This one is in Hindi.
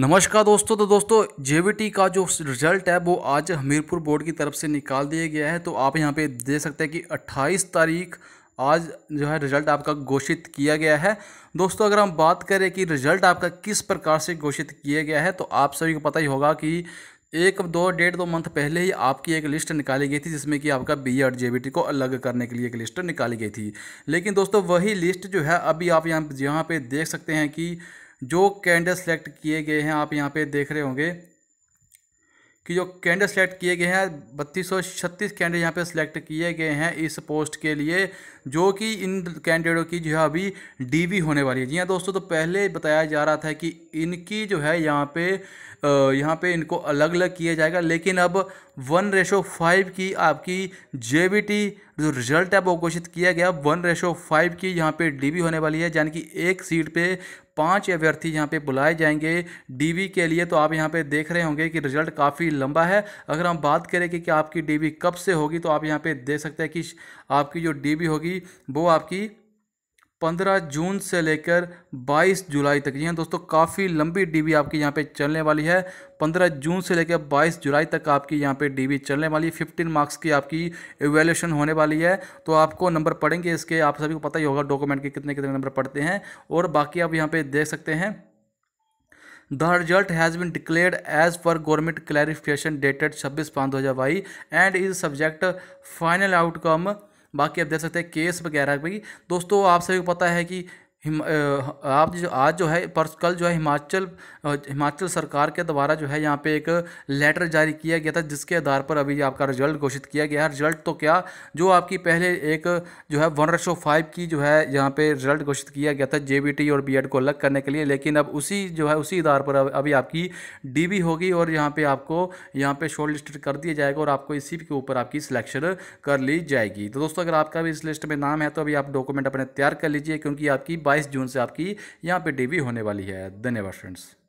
नमस्कार दोस्तों तो दोस्तों जे का जो रिजल्ट है वो आज हमीरपुर बोर्ड की तरफ से निकाल दिया गया है तो आप यहाँ पे देख सकते हैं कि 28 तारीख आज जो है रिजल्ट आपका घोषित किया गया है दोस्तों अगर हम बात करें कि रिजल्ट आपका किस प्रकार से घोषित किया गया है तो आप सभी को पता ही होगा कि एक दो डेढ़ दो मंथ पहले ही आपकी एक लिस्ट निकाली गई थी जिसमें कि आपका बी एड जे को अलग करने के लिए एक लिस्ट निकाली गई थी लेकिन दोस्तों वही लिस्ट जो है अभी आप यहाँ यहाँ पे देख सकते हैं कि जो कैंडल सेलेक्ट किए गए हैं आप यहाँ पे देख रहे होंगे कि जो कैंडल सेलेक्ट किए गए हैं बत्तीस सौ छत्तीस कैंडिडेट यहाँ पे सेलेक्ट किए गए हैं इस पोस्ट के लिए जो कि इन कैंडिडेटों की जो है अभी डीवी होने वाली है जी हाँ दोस्तों तो पहले बताया जा रहा था कि इनकी जो है यहाँ पे यहाँ पे इनको अलग अलग किया जाएगा लेकिन अब वन रेशो फाइव की आपकी जे जो रिजल्ट है वो घोषित किया गया वन रेशो फाइव की यहाँ पे डीवी होने वाली है यानी कि एक सीट पे पांच अभ्यर्थी यहाँ पे बुलाए जाएंगे डीवी के लिए तो आप यहाँ पे देख रहे होंगे कि रिजल्ट काफ़ी लंबा है अगर हम बात करें कि, कि आपकी डीवी कब से होगी तो आप यहाँ पे देख सकते हैं कि आपकी जो डी होगी वो आपकी पंद्रह जून से लेकर बाईस जुलाई तक जी हाँ दोस्तों काफ़ी लंबी वी आपकी यहाँ पे चलने वाली है पंद्रह जून से लेकर बाईस जुलाई तक आपकी यहाँ पे वी चलने वाली है फिफ्टीन मार्क्स की आपकी इवेल्यूशन होने वाली है तो आपको नंबर पड़ेंगे इसके आप सभी को पता ही होगा डॉक्यूमेंट के कितने कितने नंबर पड़ते हैं और बाकी आप यहाँ पर देख सकते हैं the has been declared as per government clarification dated छब्बीस पाँच दो हज़ार बाईस and is subject final outcome बाकी आप देख सकते हैं केस वगैरह भी दोस्तों आप सभी को पता है कि हिम आप जो आज जो है परस कल जो है हिमाचल हिमाचल सरकार के द्वारा जो है यहाँ पे एक लेटर जारी किया गया था जिसके आधार पर अभी आपका रिजल्ट घोषित किया गया है रिजल्ट तो क्या जो आपकी पहले एक जो है वन रशो फाइव की जो है यहाँ पे रिजल्ट घोषित किया गया था जे और बी को अलग करने के लिए लेकिन अब उसी जो है उसी आधार पर अभी आपकी डी होगी और यहाँ पर आपको यहाँ पर शॉर्ट लिस्ट कर दिया जाएगा और आपको इसी के ऊपर आपकी सिलेक्शन कर ली जाएगी तो दोस्तों अगर आपका भी इस लिस्ट में नाम है तो अभी आप डॉक्यूमेंट अपने तैयार कर लीजिए क्योंकि आपकी बाईस जून से आपकी यहाँ पर डेब्यू होने वाली है धन्यवाद फ्रेंड्स